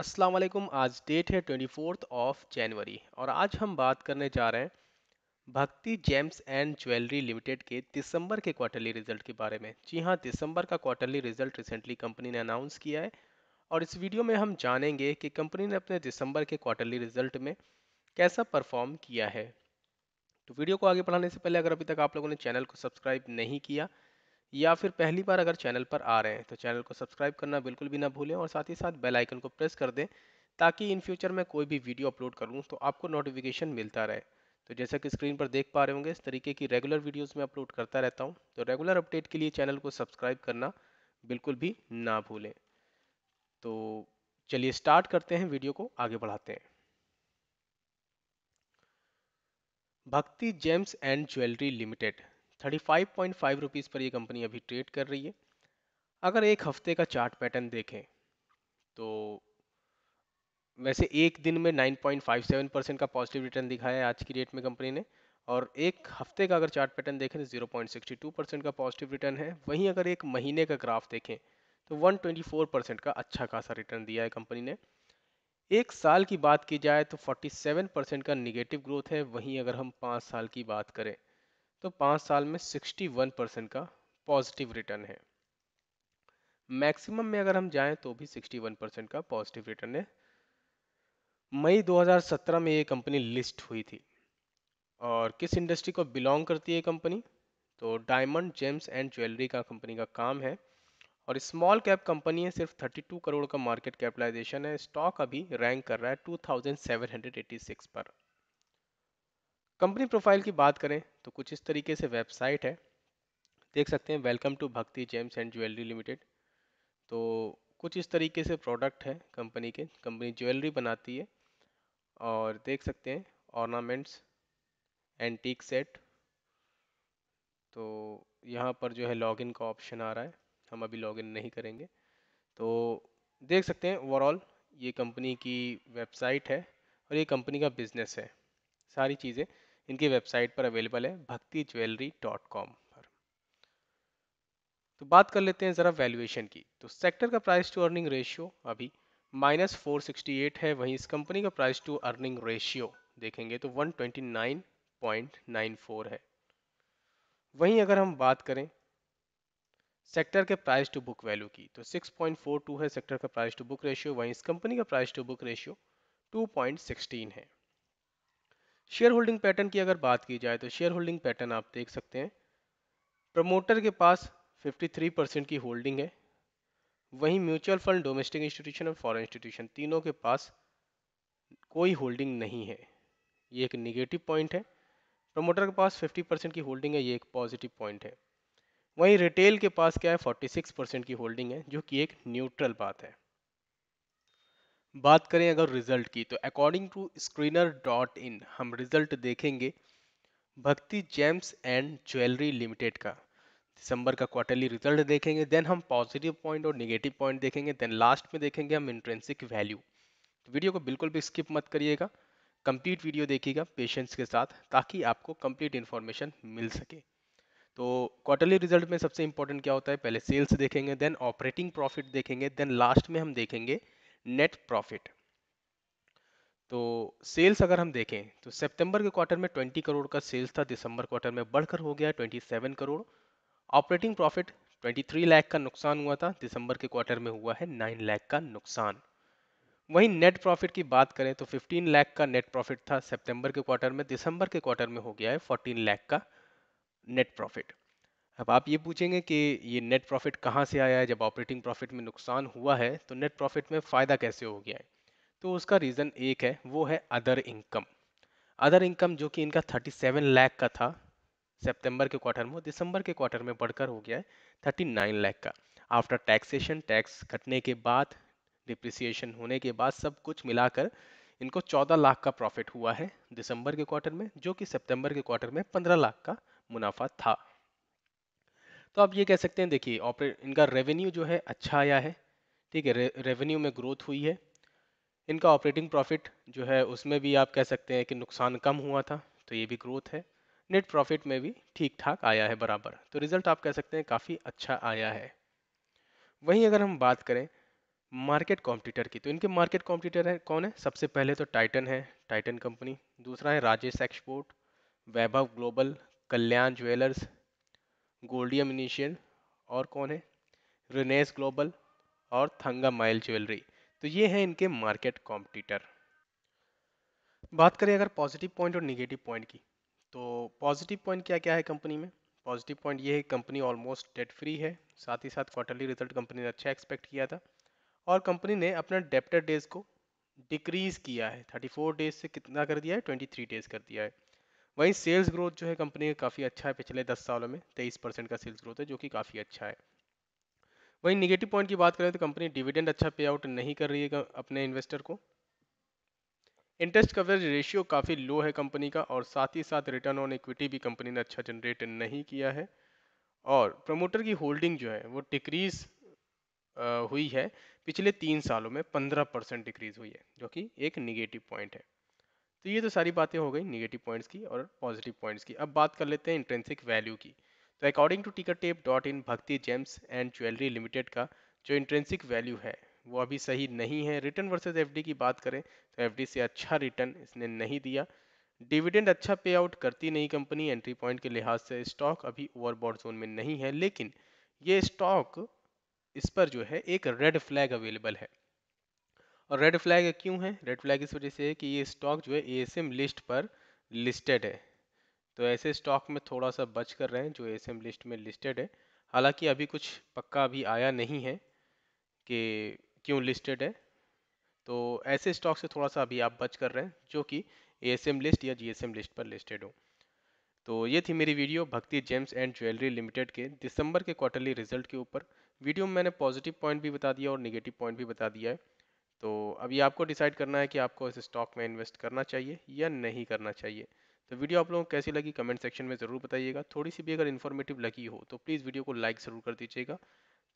अस्सलाम वालेकुम आज डेट है ट्वेंटी फोर्थ ऑफ जनवरी और आज हम बात करने जा रहे हैं Bhakti gems and jewellery limited के दिसंबर के क्वार्टरली रिजल्ट के बारे में जी हाँ दिसंबर का क्वार्टरली रिजल्ट रिसेंटली कंपनी ने अनाउंस किया है और इस वीडियो में हम जानेंगे कि कंपनी ने अपने दिसंबर के क्वार्टरली रिजल्ट में कैसा परफॉर्म किया है तो वीडियो को आगे बढ़ाने से पहले अगर अभी तक आप लोगों ने चैनल को सब्सक्राइब नहीं किया या फिर पहली बार अगर चैनल पर आ रहे हैं तो चैनल को सब्सक्राइब करना बिल्कुल भी ना भूलें और साथ ही साथ बेल आइकन को प्रेस कर दें ताकि इन फ्यूचर मैं कोई भी वीडियो अपलोड करूँ तो आपको नोटिफिकेशन मिलता रहे तो जैसा कि स्क्रीन पर देख पा रहे होंगे इस तरीके की रेगुलर वीडियोज में अपलोड करता रहता हूँ तो रेगुलर अपडेट के लिए चैनल को सब्सक्राइब करना बिल्कुल भी ना भूलें तो चलिए स्टार्ट करते हैं वीडियो को आगे बढ़ाते हैं Bhakti gems and jewellery limited thirty five point five rupees पर ये कंपनी अभी ट्रेड कर रही है अगर एक हफ्ते का चार्ट पैटर्न देखें तो वैसे एक दिन में nine point five seven percent का पॉजिटिव रिटर्न दिखाया है आज की डेट में कंपनी ने और एक हफ्ते का अगर चार्ट पैटर्न देखें तो zero point sixty two percent का पॉजिटिव रिटर्न है वहीं अगर एक महीने का ग्राफ देखें तो वन ट्वेंटी फोर परसेंट का अच्छा खासा रिटर्न दिया है कंपनी ने एक साल की बात की जाए तो फोर्टी सेवन परसेंट का निगेटिव ग्रोथ है वहीं अगर हम पाँच साल की बात करें तो पाँच साल में 61 परसेंट का पॉजिटिव रिटर्न है मैक्सिमम में अगर हम जाएं तो भी 61 परसेंट का पॉजिटिव रिटर्न है मई 2017 में ये कंपनी लिस्ट हुई थी और किस इंडस्ट्री को बिलोंग करती है कंपनी तो डायमंड जेम्स एंड ज्वेलरी का कंपनी का काम है और स्मॉल कैप कंपनी है सिर्फ 32 करोड़ का मार्केट कैपिटलाइजेशन है स्टॉक अभी रैंक कर रहा है 2786 पर कंपनी प्रोफाइल की बात करें तो कुछ इस तरीके से वेबसाइट है देख सकते हैं welcome to Bhakti gems and jewellery limited तो कुछ इस तरीके से प्रोडक्ट है कंपनी के कंपनी ज्वेलरी बनाती है और देख सकते हैं ऑर्नामेंट्स एंटीक सेट तो यहाँ पर जो है लॉगिन का ऑप्शन आ रहा है हम अभी लॉगिन नहीं करेंगे तो देख सकते हैं ओवरऑल ये कंपनी की वेबसाइट है और ये कंपनी का बिजनेस है सारी चीज़ें इनकी वेबसाइट पर अवेलेबल है भक्ति ज्वेलरी डॉट कॉम पर तो बात कर लेते हैं ज़रा वैल्यूएशन की तो सेक्टर का प्राइस टू अर्निंग रेशियो अभी माइनस फोर सिक्सटी एट है वहीं इस कंपनी का प्राइस टू अर्निंग रेशियो देखेंगे तो one twenty nine point nine four है वहीं अगर हम बात करें सेक्टर के प्राइस टू बुक वैल्यू की तो सिक्स पॉइंट फोर टू है सेक्टर का प्राइस टू बुक रेशियो वहीं इस कंपनी का price to book ratio two point sixteen है शेयर होल्डिंग पैटर्न की अगर बात की जाए तो शेयर होल्डिंग पैटर्न आप देख सकते हैं प्रमोटर के पास 53 परसेंट की होल्डिंग है वहीं म्यूचुअल फंड डोमेस्टिक इंस्टीट्यूशन और फॉरेन इंस्टीट्यूशन तीनों के पास कोई होल्डिंग नहीं है ये एक निगेटिव पॉइंट है प्रमोटर के पास 50 परसेंट की होल्डिंग है ये एक पॉजिटिव पॉइंट है वहीं रिटेल के पास क्या है 46 परसेंट की होल्डिंग है जो कि एक न्यूट्रल बात है बात करें अगर रिजल्ट की तो according to screener dot in हम रिजल्ट देखेंगे भक्ति जेम्स एंड ज्वेलरी लिमिटेड का दिसंबर का क्वार्टरली रिजल्ट देखेंगे देन हम पॉजिटिव पॉइंट और निगेटिव पॉइंट देखेंगे देन लास्ट में देखेंगे हम इंट्रेंसिक वैल्यू वीडियो को बिल्कुल भी स्किप मत करिएगा कंप्लीट वीडियो देखिएगा पेशेंस के साथ ताकि आपको कंप्लीट इन्फॉर्मेशन मिल सके तो क्वार्टरली रिजल्ट में सबसे इंपॉर्टेंट क्या होता है पहले सेल्स देखेंगे देन ऑपरेटिंग प्रॉफिट देखेंगे देन लास्ट में हम देखेंगे नेट प्रॉफिट तो सेल्स अगर हम देखें तो सितंबर के क्वार्टर में 20 करोड़ का सेल्स था दिसंबर क्वार्टर में बढ़कर हो गया 27 करोड़ ऑपरेटिंग प्रॉफिट 23 लाख का नुकसान हुआ था दिसंबर के क्वार्टर में हुआ है 9 लाख का नुकसान वहीं नेट प्रॉफिट की बात करें तो 15 लाख का नेट प्रॉफिट था सितंबर के क्वार्टर में दिसंबर के क्वार्टर में हो गया है 14 लाख का नेट प्रॉफिट अब आप ये पूछेंगे कि ये नेट प्रॉफिट कहाँ से आया है जब ऑपरेटिंग प्रॉफिट में नुकसान हुआ है तो नेट प्रॉफिट में फ़ायदा कैसे हो गया है तो उसका रीज़न एक है वो है अदर इनकम अदर इनकम जो कि इनका 37 लाख का था सितंबर के क्वार्टर में दिसंबर के क्वार्टर में बढ़कर हो गया है 39 लाख का आफ्टर टैक्सेशन टैक्स कटने के बाद डिप्रिसिएशन होने के बाद सब कुछ मिलाकर इनको 14 लाख का प्रॉफिट हुआ है दिसंबर के क्वार्टर में जो कि सितंबर के क्वार्टर में 15 लाख का मुनाफा था तो आप ये कह सकते हैं देखिए ऑपरेट इनका रेवेन्यू जो है अच्छा आया है ठीक है रेवेन्यू में ग्रोथ हुई है इनका ऑपरेटिंग प्रॉफिट जो है उसमें भी आप कह सकते हैं कि नुकसान कम हुआ था तो ये भी ग्रोथ है नेट प्रॉफिट में भी ठीक ठाक आया है बराबर तो रिजल्ट आप कह सकते हैं काफ़ी अच्छा आया है वहीं अगर हम बात करें मार्केट कॉम्पिटिटर की तो इनके मार्केट कॉम्पिटिटर है कौन है सबसे पहले तो टाइटन है टाइटन कंपनी दूसरा है Rajesh export Vaibhav global Kalyan jewellers Goldiam initial और कौन है रिनेस ग्लोबल और थंगा माइल ज्वेलरी तो ये हैं इनके मार्केट कॉम्पिटिटर बात करें अगर पॉजिटिव पॉइंट और निगेटिव पॉइंट की तो पॉजिटिव पॉइंट क्या क्या है कंपनी में पॉजिटिव पॉइंट ये है कंपनी ऑलमोस्ट डेट फ्री है साथ ही साथ क्वार्टरली रिजल्ट कंपनी ने अच्छा एक्सपेक्ट किया था और कंपनी ने अपना डेप्टर डेज को डिक्रीज़ किया है 34 डेज से कितना कर दिया है 23 डेज कर दिया है वहीं सेल्स ग्रोथ जो है कंपनी का काफ़ी अच्छा है पिछले दस सालों में तेईस परसेंट का सेल्स ग्रोथ है जो कि काफ़ी अच्छा है वहीं निगेटिव पॉइंट की बात करें तो कंपनी डिविडेंड अच्छा पे आउट नहीं कर रही है अपने इन्वेस्टर को इंटरेस्ट कवरेज रेशियो काफ़ी लो है कंपनी का और साथ ही साथ रिटर्न ऑन इक्विटी भी कंपनी ने अच्छा जनरेट नहीं किया है और प्रमोटर की होल्डिंग जो है वो डिक्रीज हुई है पिछले तीन सालों में पंद्रह परसेंट डिक्रीज हुई है जो कि एक निगेटिव पॉइंट है तो ये तो सारी बातें हो गई निगेटिव पॉइंट्स की और पॉजिटिव पॉइंट्स की अब बात कर लेते हैं इंट्रेंसिक वैल्यू की तो according to Tickertape dot in Bhakti gems and jewellery limited का जो इंट्रेंसिक वैल्यू है वो अभी सही नहीं है रिटर्न वर्सेज एफ की बात करें तो एफ से अच्छा रिटर्न इसने नहीं दिया डिविडेंड अच्छा पे आउट करती नहीं कंपनी एंट्री पॉइंट के लिहाज से स्टॉक अभी ओवरबॉड जोन में नहीं है लेकिन ये स्टॉक इस पर जो है एक रेड फ्लैग अवेलेबल है और रेड फ्लैग क्यों है रेड फ्लैग इस वजह से है कि ये स्टॉक जो है ए लिस्ट पर लिस्टेड है तो ऐसे स्टॉक में थोड़ा सा बच कर रहे हैं जो ए लिस्ट में लिस्टेड है हालांकि अभी कुछ पक्का अभी आया नहीं है कि क्यों लिस्टेड है तो ऐसे स्टॉक से थोड़ा सा अभी आप बच कर रहे हैं जो कि ए लिस्ट या जी लिस्ट पर लिस्टेड हो तो ये थी मेरी वीडियो भक्ति जेम्स एंड ज्वेलरी लिमिटेड के दिसंबर के क्वार्टरली रिजल्ट के ऊपर वीडियो में मैंने पॉजिटिव पॉइंट भी बता दिया और निगेटिव पॉइंट भी बता दिया है तो अभी आपको डिसाइड करना है कि आपको इस स्टॉक में इन्वेस्ट करना चाहिए या नहीं करना चाहिए तो वीडियो आप लोगों को कैसी लगी कमेंट सेक्शन में ज़रूर बताइएगा थोड़ी सी भी अगर इन्फॉर्मेटिव लगी हो तो प्लीज़ वीडियो को लाइक ज़रूर कर दीजिएगा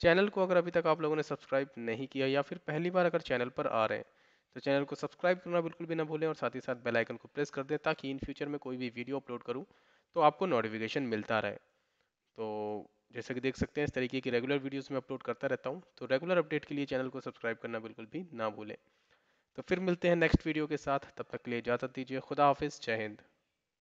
चैनल को अगर अभी तक आप लोगों ने सब्सक्राइब नहीं किया या फिर पहली बार अगर चैनल पर आ रहे हैं तो चैनल को सब्सक्राइब करना बिल्कुल भी ना भूलें और साथ ही साथ बेल आइकन को प्रेस कर दें ताकि इन फ्यूचर में कोई भी वीडियो अपलोड करूँ तो आपको नोटिफिकेशन मिलता रहे तो जैसे कि देख सकते हैं इस तरीके की रेगुलर वीडियोस में अपलोड करता रहता हूँ तो रेगुलर अपडेट के लिए चैनल को सब्सक्राइब करना बिल्कुल भी ना भूलें तो फिर मिलते हैं नेक्स्ट वीडियो के साथ तब तक के लिए इजाज़त दीजिए खुदा हाफिज़ जय हिंद